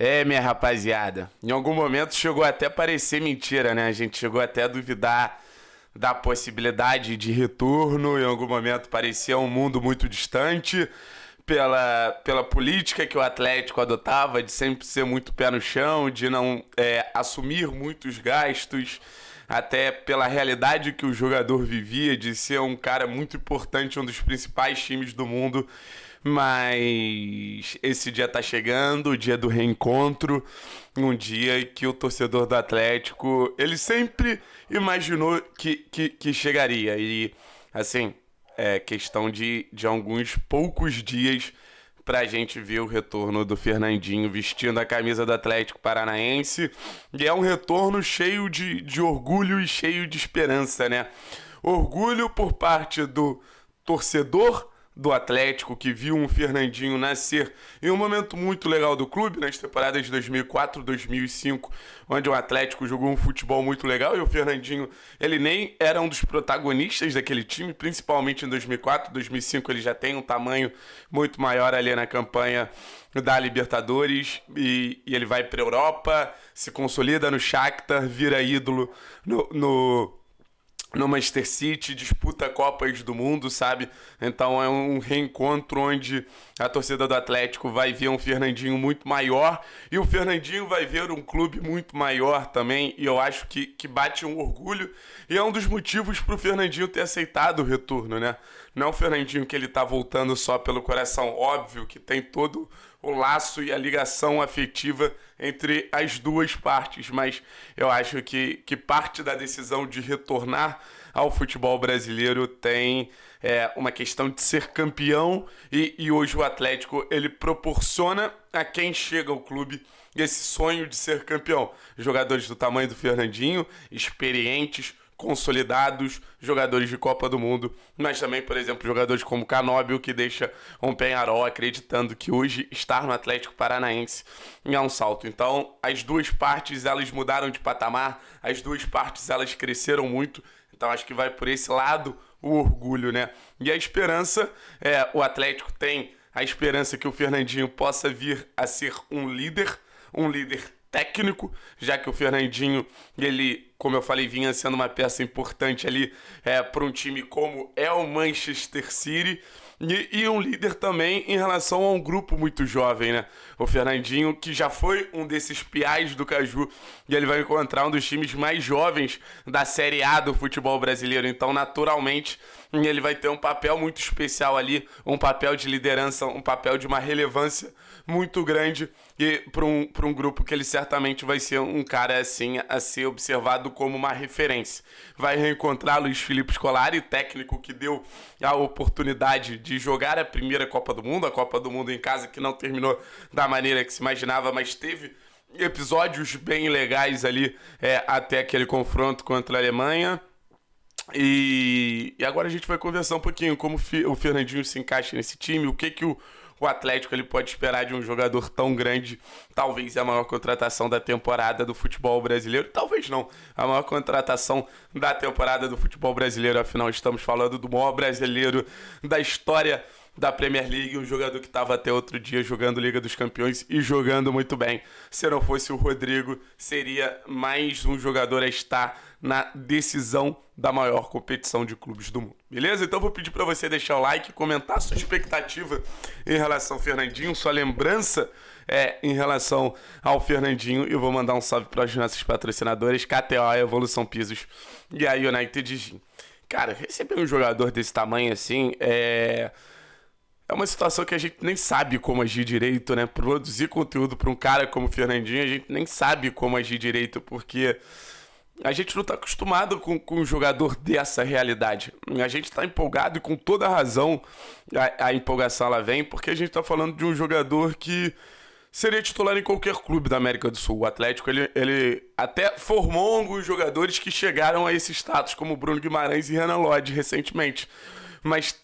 É, minha rapaziada, em algum momento chegou até a parecer mentira, né? A gente chegou até a duvidar da possibilidade de retorno, em algum momento parecia um mundo muito distante pela, pela política que o Atlético adotava de sempre ser muito pé no chão, de não é, assumir muitos gastos até pela realidade que o jogador vivia de ser um cara muito importante, um dos principais times do mundo. Mas esse dia tá chegando, o dia do reencontro, um dia que o torcedor do Atlético, ele sempre imaginou que, que, que chegaria. E, assim, é questão de, de alguns poucos dias pra gente ver o retorno do Fernandinho vestindo a camisa do Atlético Paranaense. E é um retorno cheio de, de orgulho e cheio de esperança, né? Orgulho por parte do torcedor do Atlético, que viu um Fernandinho nascer em um momento muito legal do clube, nas temporadas de 2004, 2005, onde o Atlético jogou um futebol muito legal e o Fernandinho, ele nem era um dos protagonistas daquele time, principalmente em 2004, 2005, ele já tem um tamanho muito maior ali na campanha da Libertadores e, e ele vai para Europa, se consolida no Shakhtar, vira ídolo no, no no Manchester City, disputa Copas do Mundo, sabe? Então é um reencontro onde a torcida do Atlético vai ver um Fernandinho muito maior e o Fernandinho vai ver um clube muito maior também. E eu acho que, que bate um orgulho e é um dos motivos para o Fernandinho ter aceitado o retorno, né? Não é o Fernandinho que ele tá voltando só pelo coração, óbvio que tem todo o laço e a ligação afetiva entre as duas partes, mas eu acho que, que parte da decisão de retornar ao futebol brasileiro tem é, uma questão de ser campeão e, e hoje o Atlético ele proporciona a quem chega ao clube esse sonho de ser campeão. Jogadores do tamanho do Fernandinho, experientes, consolidados, jogadores de Copa do Mundo, mas também, por exemplo, jogadores como Canóbio, que deixa um Penharol acreditando que hoje estar no Atlético Paranaense é um salto. Então, as duas partes elas mudaram de patamar, as duas partes elas cresceram muito. Então, acho que vai por esse lado o orgulho, né? E a esperança, é, o Atlético tem a esperança que o Fernandinho possa vir a ser um líder, um líder técnico, já que o Fernandinho ele como eu falei, vinha sendo uma peça importante ali é, para um time como é o Manchester City. E, e, um líder também em relação a um grupo muito jovem, né? O Fernandinho, que já foi um desses piais do Caju, e ele vai encontrar um dos times mais jovens da Série A do futebol brasileiro. Então, naturalmente, ele vai ter um papel muito especial ali, um papel de liderança, um papel de uma relevância muito grande e para um, um grupo que ele certamente vai ser um cara assim a ser observado como uma referência. Vai reencontrar Luiz Felipe Scolari, técnico que deu a oportunidade de jogar a primeira Copa do Mundo, a Copa do Mundo em casa que não terminou da maneira que se imaginava, mas teve episódios bem legais ali é, até aquele confronto contra a Alemanha. E, e, agora a gente vai conversar um pouquinho como o Fernandinho se encaixa nesse time, o que que o o Atlético ele pode esperar de um jogador tão grande, talvez é a maior contratação da temporada do futebol brasileiro, talvez não, a maior contratação da temporada do futebol brasileiro, afinal estamos falando do maior brasileiro da história da Premier League, um jogador que estava até outro dia jogando Liga dos Campeões e jogando muito bem. Se não fosse o Rodrigo, seria mais um jogador a estar na decisão da maior competição de clubes do mundo. Beleza? Então vou pedir para você deixar o like, comentar sua expectativa em relação ao Fernandinho, sua lembrança é, em relação ao Fernandinho e vou mandar um salve para os nossos patrocinadores, KTO, Evolução Pisos e a United Gym. Cara, receber um jogador desse tamanho assim é é uma situação que a gente nem sabe como agir direito, né? Produzir conteúdo para um cara como o Fernandinho, a gente nem sabe como agir direito, porque a gente não está acostumado com, com um jogador dessa realidade. A gente está empolgado e com toda a razão a, a empolgação ela vem, porque a gente está falando de um jogador que seria titular em qualquer clube da América do Sul. O Atlético, ele, ele até formou alguns jogadores que chegaram a esse status, como Bruno Guimarães e Renan Lodge recentemente. Mas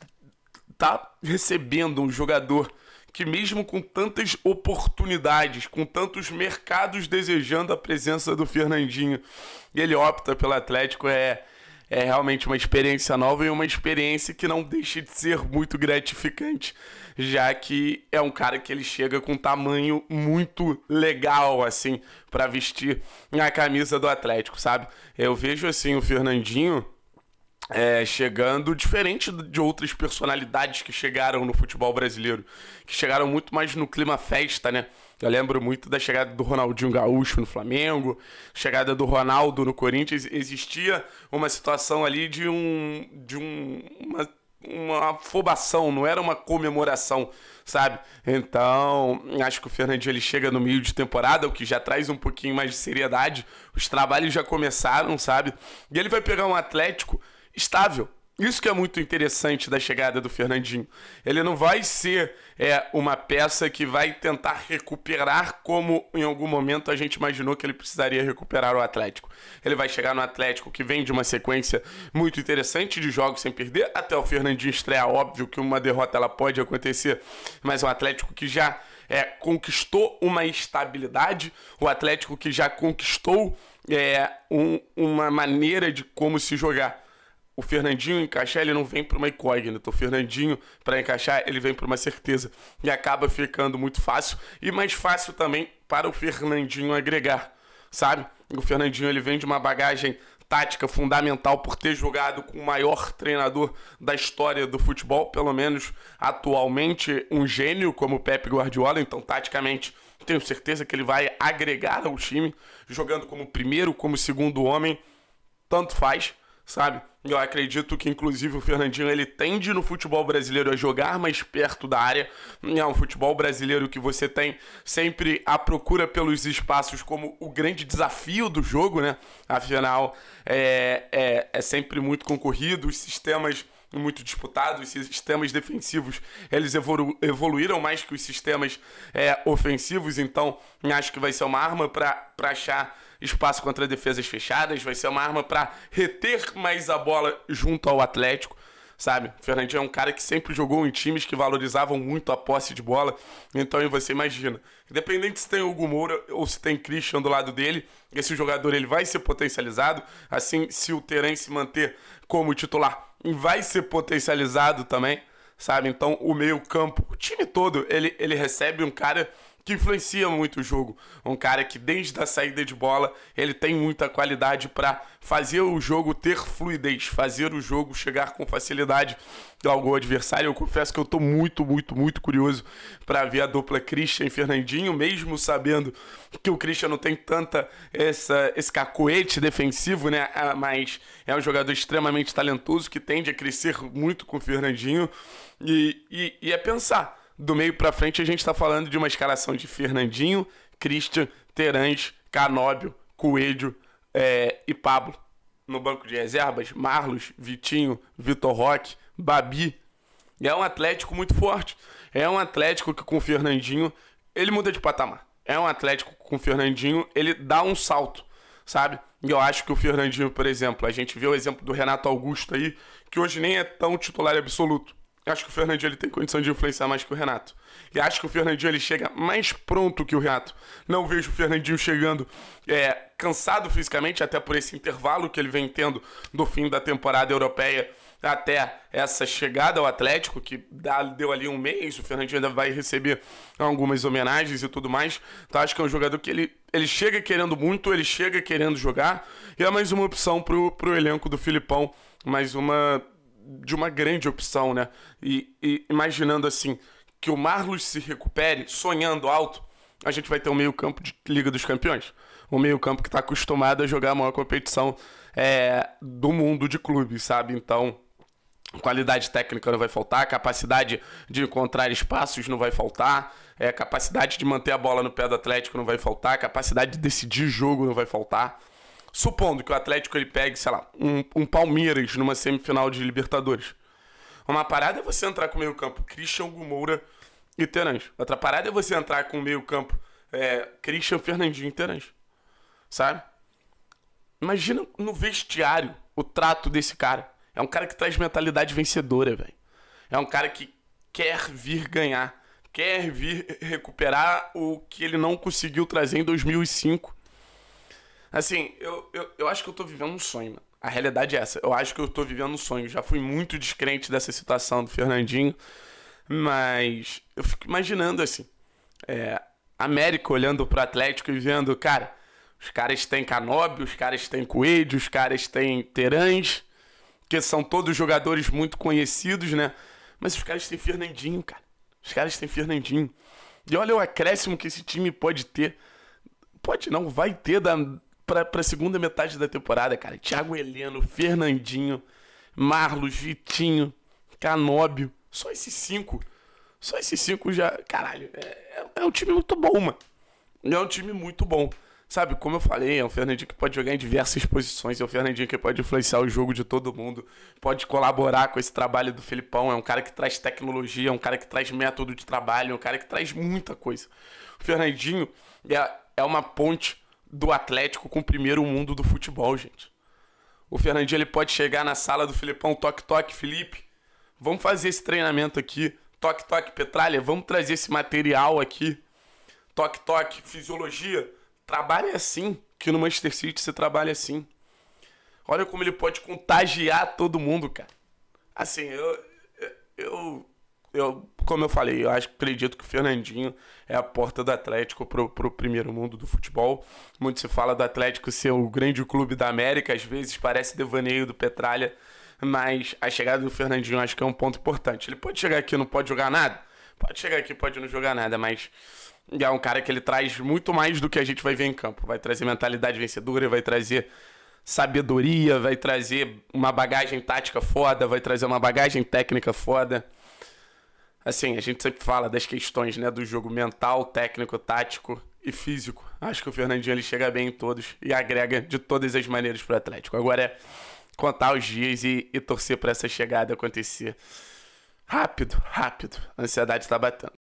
tá recebendo um jogador que, mesmo com tantas oportunidades, com tantos mercados desejando a presença do Fernandinho, ele opta pelo Atlético, é, é realmente uma experiência nova e uma experiência que não deixa de ser muito gratificante, já que é um cara que ele chega com um tamanho muito legal assim para vestir a camisa do Atlético, sabe? Eu vejo assim o Fernandinho é, chegando diferente de outras personalidades que chegaram no futebol brasileiro, que chegaram muito mais no clima festa, né? Eu lembro muito da chegada do Ronaldinho Gaúcho no Flamengo, chegada do Ronaldo no Corinthians. Existia uma situação ali de um. de um, uma, uma afobação, não era uma comemoração, sabe? Então, acho que o Fernandinho ele chega no meio de temporada, o que já traz um pouquinho mais de seriedade. Os trabalhos já começaram, sabe? E ele vai pegar um Atlético estável. Isso que é muito interessante da chegada do Fernandinho. Ele não vai ser é, uma peça que vai tentar recuperar como em algum momento a gente imaginou que ele precisaria recuperar o Atlético. Ele vai chegar no Atlético que vem de uma sequência muito interessante de jogos sem perder, até o Fernandinho estrear, óbvio que uma derrota ela pode acontecer, mas um Atlético que já é, conquistou uma estabilidade, o Atlético que já conquistou é, um, uma maneira de como se jogar o Fernandinho encaixar, ele não vem para uma incógnita. O Fernandinho, para encaixar, ele vem para uma certeza. E acaba ficando muito fácil e mais fácil também para o Fernandinho agregar, sabe? O Fernandinho, ele vem de uma bagagem tática fundamental por ter jogado com o maior treinador da história do futebol, pelo menos atualmente, um gênio como o Pep Guardiola. Então, taticamente, tenho certeza que ele vai agregar ao time, jogando como primeiro, como segundo homem, tanto faz sabe? Eu acredito que, inclusive, o Fernandinho ele tende no futebol brasileiro a jogar mais perto da área. É um futebol brasileiro que você tem sempre a procura pelos espaços como o grande desafio do jogo, né? Afinal, é, é, é sempre muito concorrido, os sistemas muito disputados. Os sistemas defensivos eles evolu evoluíram mais que os sistemas é, ofensivos, então acho que vai ser uma arma para achar espaço contra defesas fechadas, vai ser uma arma para reter mais a bola junto ao Atlético sabe? O Fernandinho é um cara que sempre jogou em times que valorizavam muito a posse de bola. Então você imagina, independente se tem Hugo Moura ou se tem Christian do lado dele, esse jogador ele vai ser potencializado. Assim, se o Terence manter como titular, vai ser potencializado também, sabe? Então o meio campo, o time todo, ele, ele recebe um cara que influencia muito o jogo. Um cara que desde a saída de bola, ele tem muita qualidade para fazer o jogo ter fluidez, fazer o jogo chegar com facilidade ao algum adversário. Eu confesso que eu estou muito, muito, muito curioso para ver a dupla Christian e Fernandinho, mesmo sabendo que o Christian não tem tanta essa esse cacoete defensivo, né, ah, mas é um jogador extremamente talentoso que tende a crescer muito com o Fernandinho e, e, e é pensar do meio para frente, a gente está falando de uma escalação de Fernandinho, Christian, Terence, Canóbio, Coelho é, e Pablo. No banco de reservas, Marlos, Vitinho, Vitor Roque, Babi. É um Atlético muito forte. É um Atlético que com o Fernandinho, ele muda de patamar. É um Atlético com o Fernandinho, ele dá um salto, sabe? E eu acho que o Fernandinho, por exemplo, a gente vê o exemplo do Renato Augusto aí, que hoje nem é tão titular absoluto acho que o Fernandinho ele tem condição de influenciar mais que o Renato. E acho que o Fernandinho ele chega mais pronto que o Renato. Não vejo o Fernandinho chegando é, cansado fisicamente, até por esse intervalo que ele vem tendo do fim da temporada europeia até essa chegada ao Atlético, que dá, deu ali um mês, o Fernandinho ainda vai receber algumas homenagens e tudo mais. Então acho que é um jogador que ele, ele chega querendo muito, ele chega querendo jogar, e é mais uma opção pro, pro elenco do Filipão, mais uma de uma grande opção, né? E, e imaginando assim que o Marlos se recupere, sonhando alto, a gente vai ter um meio-campo de Liga dos Campeões. Um meio-campo que está acostumado a jogar a maior competição é, do mundo de clubes, sabe? Então, qualidade técnica não vai faltar, capacidade de encontrar espaços não vai faltar, é, capacidade de manter a bola no pé do Atlético não vai faltar, capacidade de decidir jogo não vai faltar. Supondo que o Atlético ele pegue, sei lá, um, um Palmeiras numa semifinal de Libertadores. Uma parada é você entrar com o meio-campo Christian Gumoura e Terence. Outra parada é você entrar com o meio-campo é, Christian Fernandinho e Terence, Sabe? Imagina no vestiário o trato desse cara. É um cara que traz mentalidade vencedora, velho. É um cara que quer vir ganhar, quer vir recuperar o que ele não conseguiu trazer em 2005 Assim, eu, eu, eu acho que eu tô vivendo um sonho, mano. A realidade é essa. Eu acho que eu tô vivendo um sonho. Já fui muito descrente dessa situação do Fernandinho, mas eu fico imaginando assim. É, América olhando pro Atlético e vendo, cara, os caras têm Canobi, os caras têm Coelho, os caras têm Terãs, que são todos jogadores muito conhecidos, né? Mas os caras têm Fernandinho, cara. Os caras têm Fernandinho. E olha o acréscimo que esse time pode ter. Pode não, vai ter da, pra, pra segunda metade da temporada, cara. Thiago Heleno, Fernandinho, Marlos, Vitinho, Canóbio. Só esses cinco. Só esses cinco já. Caralho, é, é, é um time muito bom, mano. É um time muito bom. Sabe, como eu falei, é um Fernandinho que pode jogar em diversas posições, é um Fernandinho que pode influenciar o jogo de todo mundo, pode colaborar com esse trabalho do Felipão, é um cara que traz tecnologia, é um cara que traz método de trabalho, é um cara que traz muita coisa. O Fernandinho é, é uma ponte do Atlético com o primeiro mundo do futebol, gente. O Fernandinho ele pode chegar na sala do Filipão, toque, toque, Felipe. Vamos fazer esse treinamento aqui. Toque, toque, Petralha, vamos trazer esse material aqui. Toque, toque, fisiologia. Trabalha assim, que no Manchester City você trabalha assim. Olha como ele pode contagiar todo mundo, cara. Assim, eu, eu eu, como eu falei, eu acho, acredito que o Fernandinho é a porta do Atlético pro, pro primeiro mundo do futebol. Muito se fala do Atlético ser o grande clube da América, às vezes parece devaneio do Petralha, mas a chegada do Fernandinho acho que é um ponto importante. Ele pode chegar aqui e não pode jogar nada? Pode chegar aqui pode não jogar nada, mas é um cara que ele traz muito mais do que a gente vai ver em campo. Vai trazer mentalidade vencedora, vai trazer sabedoria, vai trazer uma bagagem tática foda, vai trazer uma bagagem técnica foda. Assim, a gente sempre fala das questões, né, do jogo mental, técnico, tático e físico. Acho que o Fernandinho ele chega bem em todos e agrega de todas as maneiras para o Atlético. Agora é contar os dias e, e torcer para essa chegada acontecer. Rápido, rápido. A ansiedade está batendo.